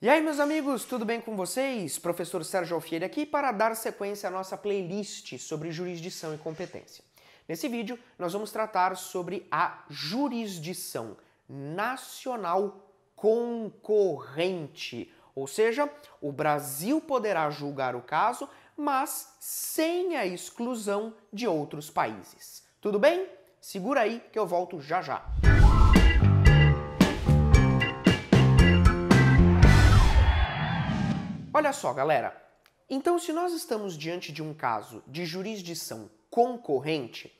E aí, meus amigos, tudo bem com vocês? Professor Sérgio Alfieri aqui para dar sequência à nossa playlist sobre jurisdição e competência. Nesse vídeo, nós vamos tratar sobre a jurisdição nacional concorrente, ou seja, o Brasil poderá julgar o caso, mas sem a exclusão de outros países. Tudo bem? Segura aí que eu volto já já. Olha só, galera. Então, se nós estamos diante de um caso de jurisdição concorrente,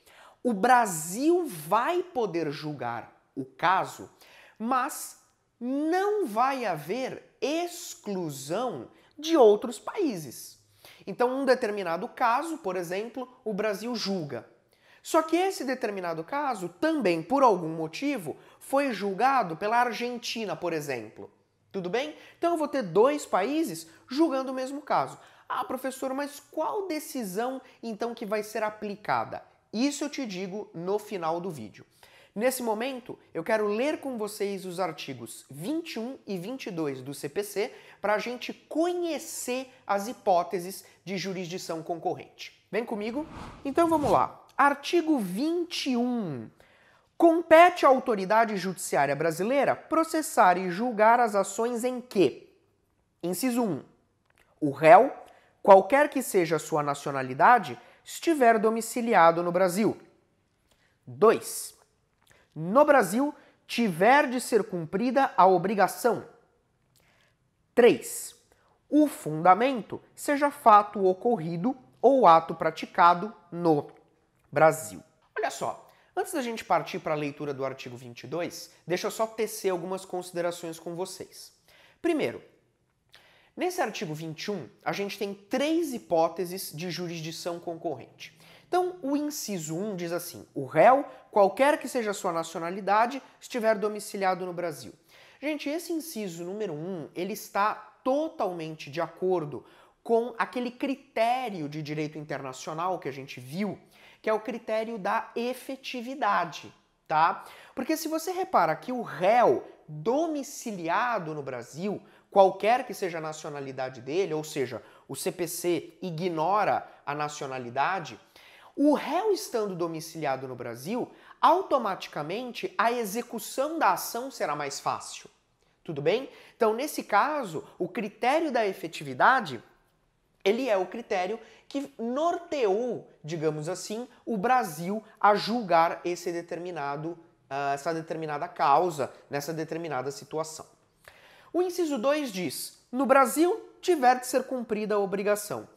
o Brasil vai poder julgar o caso, mas não vai haver exclusão de outros países. Então, um determinado caso, por exemplo, o Brasil julga. Só que esse determinado caso também, por algum motivo, foi julgado pela Argentina, por exemplo. Tudo bem? Então eu vou ter dois países julgando o mesmo caso. Ah, professor, mas qual decisão então que vai ser aplicada? Isso eu te digo no final do vídeo. Nesse momento, eu quero ler com vocês os artigos 21 e 22 do CPC para a gente conhecer as hipóteses de jurisdição concorrente. Vem comigo? Então vamos lá. Artigo 21. Compete à autoridade judiciária brasileira processar e julgar as ações em que, inciso 1, o réu, qualquer que seja a sua nacionalidade, estiver domiciliado no Brasil. 2. No Brasil, tiver de ser cumprida a obrigação. 3. O fundamento seja fato ocorrido ou ato praticado no Brasil. Olha só, Antes da gente partir para a leitura do artigo 22, deixa eu só tecer algumas considerações com vocês. Primeiro, nesse artigo 21, a gente tem três hipóteses de jurisdição concorrente. Então, o inciso 1 diz assim: o réu, qualquer que seja a sua nacionalidade, estiver domiciliado no Brasil. Gente, esse inciso número 1, ele está totalmente de acordo com aquele critério de direito internacional que a gente viu que é o critério da efetividade, tá? Porque se você repara que o réu domiciliado no Brasil, qualquer que seja a nacionalidade dele, ou seja, o CPC ignora a nacionalidade, o réu estando domiciliado no Brasil, automaticamente a execução da ação será mais fácil. Tudo bem? Então, nesse caso, o critério da efetividade ele é o critério que norteou, digamos assim, o Brasil a julgar esse determinado, uh, essa determinada causa nessa determinada situação. O inciso 2 diz: no Brasil tiver de ser cumprida a obrigação.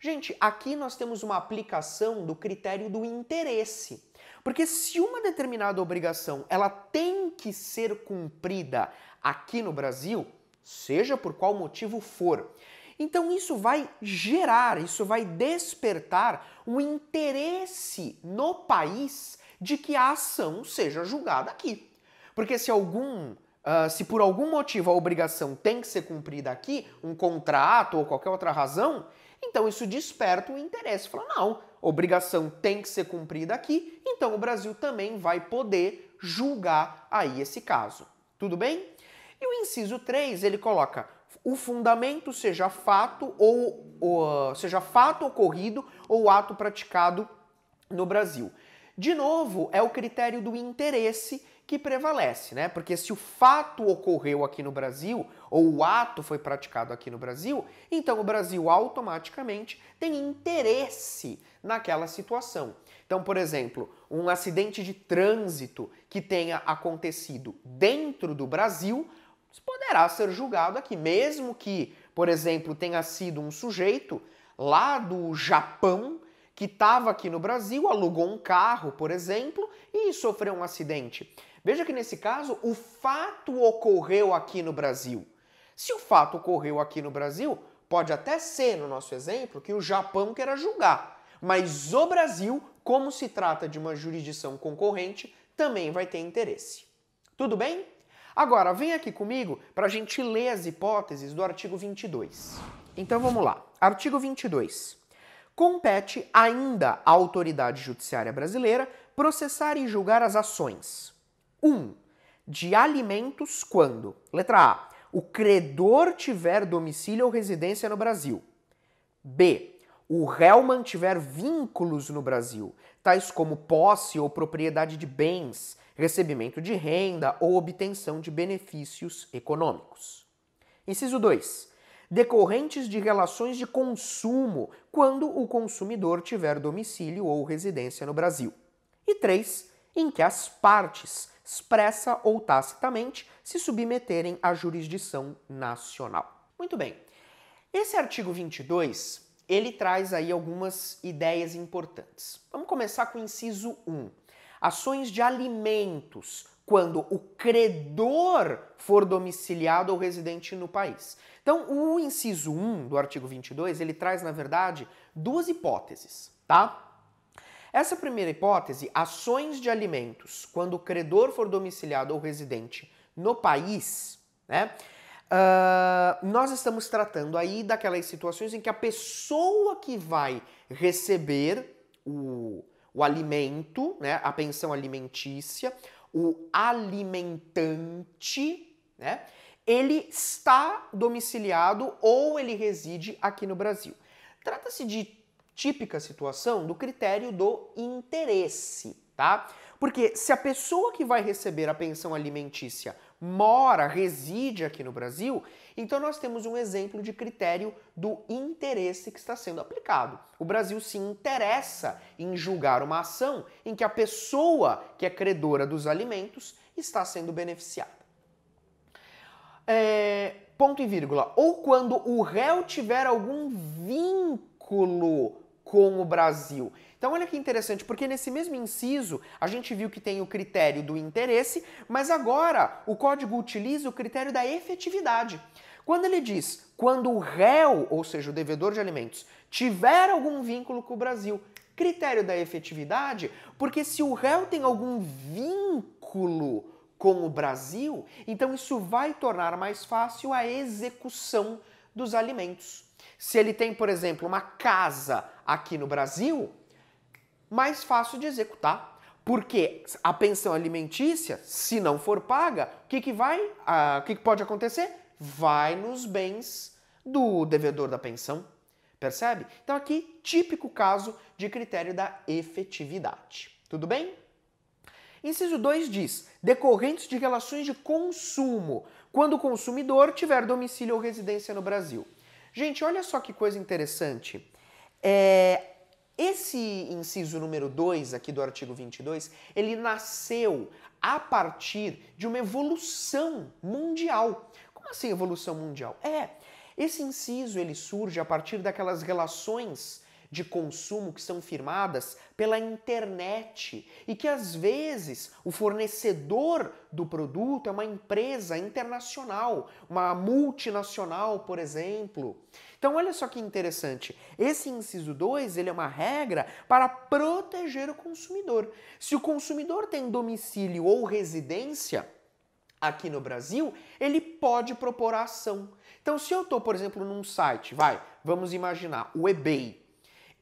Gente, aqui nós temos uma aplicação do critério do interesse. Porque se uma determinada obrigação ela tem que ser cumprida aqui no Brasil, seja por qual motivo for, então isso vai gerar, isso vai despertar o um interesse no país de que a ação seja julgada aqui. Porque se algum Uh, se por algum motivo a obrigação tem que ser cumprida aqui, um contrato ou qualquer outra razão, então isso desperta o interesse. Fala, não, obrigação tem que ser cumprida aqui, então o Brasil também vai poder julgar aí esse caso. Tudo bem? E o inciso 3, ele coloca o fundamento seja fato ou, ou seja fato ocorrido ou ato praticado no Brasil. De novo, é o critério do interesse que prevalece, né? Porque se o fato ocorreu aqui no Brasil ou o ato foi praticado aqui no Brasil, então o Brasil automaticamente tem interesse naquela situação. Então, por exemplo, um acidente de trânsito que tenha acontecido dentro do Brasil poderá ser julgado aqui, mesmo que, por exemplo, tenha sido um sujeito lá do Japão que estava aqui no Brasil, alugou um carro, por exemplo, e sofreu um acidente. Veja que nesse caso o fato ocorreu aqui no Brasil. Se o fato ocorreu aqui no Brasil, pode até ser, no nosso exemplo, que o Japão queira julgar. Mas o Brasil, como se trata de uma jurisdição concorrente, também vai ter interesse. Tudo bem? Agora, vem aqui comigo para a gente ler as hipóteses do artigo 22. Então vamos lá. Artigo 22. Compete ainda à autoridade judiciária brasileira processar e julgar as ações. 1. Um, de alimentos quando? Letra A. O credor tiver domicílio ou residência no Brasil. B. O réu mantiver vínculos no Brasil, tais como posse ou propriedade de bens, recebimento de renda ou obtenção de benefícios econômicos. Inciso 2. Decorrentes de relações de consumo quando o consumidor tiver domicílio ou residência no Brasil. E 3. Em que as partes, expressa ou tacitamente, se submeterem à jurisdição nacional. Muito bem. Esse artigo 22, ele traz aí algumas ideias importantes. Vamos começar com o inciso 1. Ações de alimentos, quando o credor for domiciliado ou residente no país. Então, o inciso 1 do artigo 22, ele traz, na verdade, duas hipóteses, tá? Essa primeira hipótese, ações de alimentos, quando o credor for domiciliado ou residente no país, né? Uh, nós estamos tratando aí daquelas situações em que a pessoa que vai receber o, o alimento, né, a pensão alimentícia, o alimentante, né, ele está domiciliado ou ele reside aqui no Brasil. Trata-se de típica situação do critério do interesse, tá? Porque se a pessoa que vai receber a pensão alimentícia mora, reside aqui no Brasil, então nós temos um exemplo de critério do interesse que está sendo aplicado. O Brasil se interessa em julgar uma ação em que a pessoa que é credora dos alimentos está sendo beneficiada. É, ponto e vírgula. Ou quando o réu tiver algum vínculo com o Brasil. Então, olha que interessante, porque nesse mesmo inciso a gente viu que tem o critério do interesse, mas agora o código utiliza o critério da efetividade. Quando ele diz, quando o réu, ou seja, o devedor de alimentos, tiver algum vínculo com o Brasil, critério da efetividade, porque se o réu tem algum vínculo com o Brasil, então isso vai tornar mais fácil a execução dos alimentos. Se ele tem, por exemplo, uma casa aqui no Brasil, mais fácil de executar, porque a pensão alimentícia, se não for paga, o que, que vai, ah, o que, que pode acontecer? vai nos bens do devedor da pensão. Percebe? Então, aqui, típico caso de critério da efetividade. Tudo bem? Inciso 2 diz: decorrentes de relações de consumo, quando o consumidor tiver domicílio ou residência no Brasil. Gente, olha só que coisa interessante. É, esse inciso número 2 aqui do artigo 22, ele nasceu a partir de uma evolução mundial. Como assim evolução mundial? É, esse inciso ele surge a partir daquelas relações de consumo que são firmadas pela internet e que às vezes o fornecedor do produto é uma empresa internacional, uma multinacional, por exemplo. Então olha só que interessante. Esse inciso 2, ele é uma regra para proteger o consumidor. Se o consumidor tem domicílio ou residência, aqui no Brasil, ele pode propor a ação. Então, se eu estou, por exemplo, num site, vai, vamos imaginar, o eBay.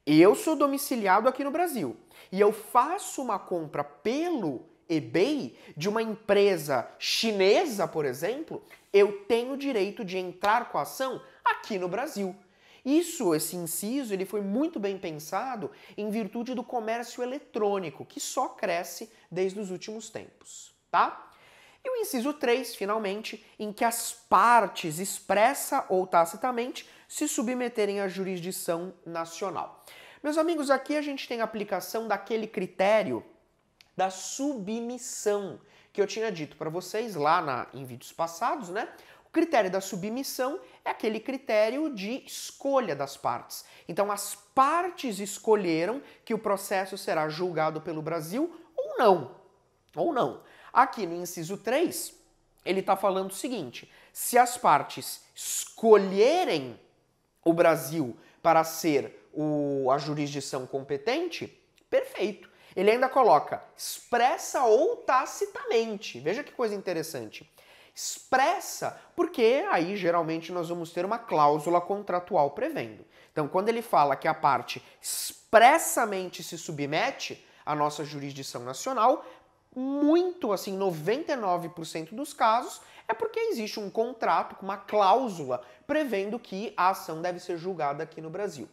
Eu sou domiciliado aqui no Brasil e eu faço uma compra pelo eBay de uma empresa chinesa, por exemplo, eu tenho direito de entrar com a ação aqui no Brasil. Isso, esse inciso, ele foi muito bem pensado em virtude do comércio eletrônico, que só cresce desde os últimos tempos, tá? E o inciso 3, finalmente, em que as partes expressa ou tacitamente se submeterem à jurisdição nacional. Meus amigos, aqui a gente tem a aplicação daquele critério da submissão que eu tinha dito para vocês lá na, em vídeos passados, né? O critério da submissão é aquele critério de escolha das partes. Então, as partes escolheram que o processo será julgado pelo Brasil ou não. Ou não. Aqui no inciso 3, ele está falando o seguinte: se as partes escolherem o Brasil para ser o, a jurisdição competente, perfeito. Ele ainda coloca expressa ou tacitamente. Veja que coisa interessante. Expressa, porque aí geralmente nós vamos ter uma cláusula contratual prevendo. Então, quando ele fala que a parte expressamente se submete à nossa jurisdição nacional, muito assim, 99% dos casos, é porque existe um contrato com uma cláusula prevendo que a ação deve ser julgada aqui no Brasil,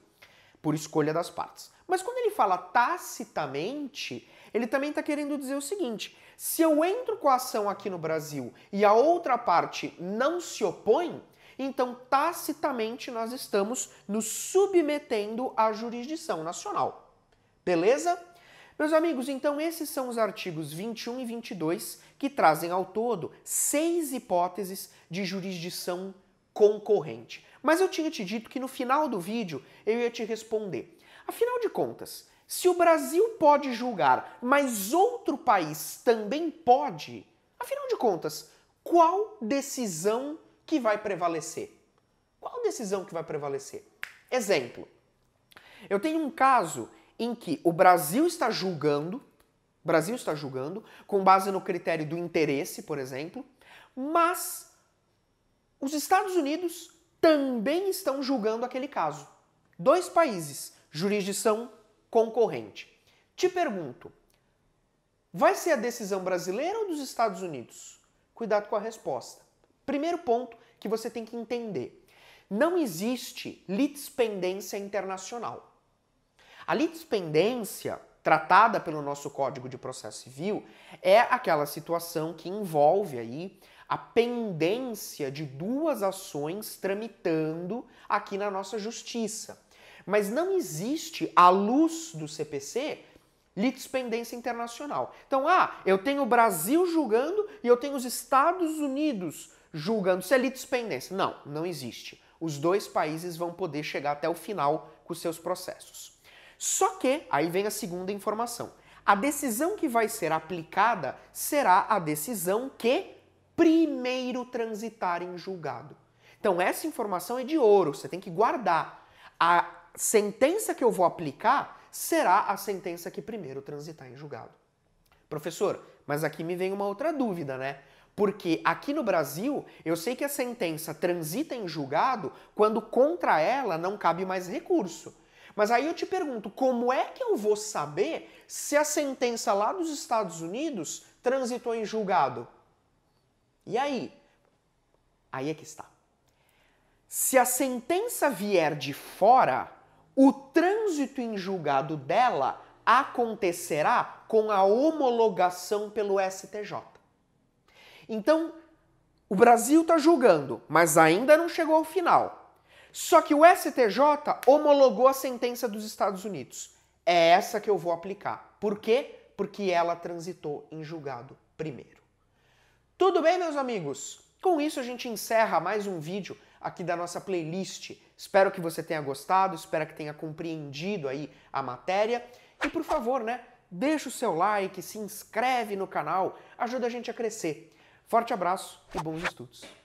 por escolha das partes. Mas quando ele fala tacitamente, ele também está querendo dizer o seguinte: se eu entro com a ação aqui no Brasil e a outra parte não se opõe, então tacitamente nós estamos nos submetendo à jurisdição nacional. Beleza? Meus amigos, então esses são os artigos 21 e 22 que trazem ao todo seis hipóteses de jurisdição concorrente. Mas eu tinha te dito que no final do vídeo eu ia te responder. Afinal de contas, se o Brasil pode julgar, mas outro país também pode, afinal de contas, qual decisão que vai prevalecer? Qual decisão que vai prevalecer? Exemplo. Eu tenho um caso em que o Brasil está julgando, Brasil está julgando, com base no critério do interesse, por exemplo, mas os Estados Unidos também estão julgando aquele caso. Dois países, jurisdição concorrente. Te pergunto, vai ser a decisão brasileira ou dos Estados Unidos? Cuidado com a resposta. Primeiro ponto que você tem que entender: não existe litispendência internacional. A litispendência, tratada pelo nosso Código de Processo Civil, é aquela situação que envolve aí a pendência de duas ações tramitando aqui na nossa justiça. Mas não existe, à luz do CPC, litispendência internacional. Então, ah, eu tenho o Brasil julgando e eu tenho os Estados Unidos julgando. Isso é litispendência. Não, não existe. Os dois países vão poder chegar até o final com seus processos. Só que, aí vem a segunda informação. A decisão que vai ser aplicada será a decisão que primeiro transitar em julgado. Então, essa informação é de ouro, você tem que guardar. A sentença que eu vou aplicar será a sentença que primeiro transitar em julgado. Professor, mas aqui me vem uma outra dúvida, né? Porque aqui no Brasil, eu sei que a sentença transita em julgado quando contra ela não cabe mais recurso. Mas aí eu te pergunto, como é que eu vou saber se a sentença lá dos Estados Unidos transitou em julgado? E aí? Aí é que está. Se a sentença vier de fora, o trânsito em julgado dela acontecerá com a homologação pelo STJ. Então, o Brasil está julgando, mas ainda não chegou ao final. Só que o STJ homologou a sentença dos Estados Unidos. É essa que eu vou aplicar. Por quê? Porque ela transitou em julgado primeiro. Tudo bem, meus amigos? Com isso a gente encerra mais um vídeo aqui da nossa playlist. Espero que você tenha gostado, espero que tenha compreendido aí a matéria. E por favor, né, deixa o seu like, se inscreve no canal, ajuda a gente a crescer. Forte abraço e bons estudos!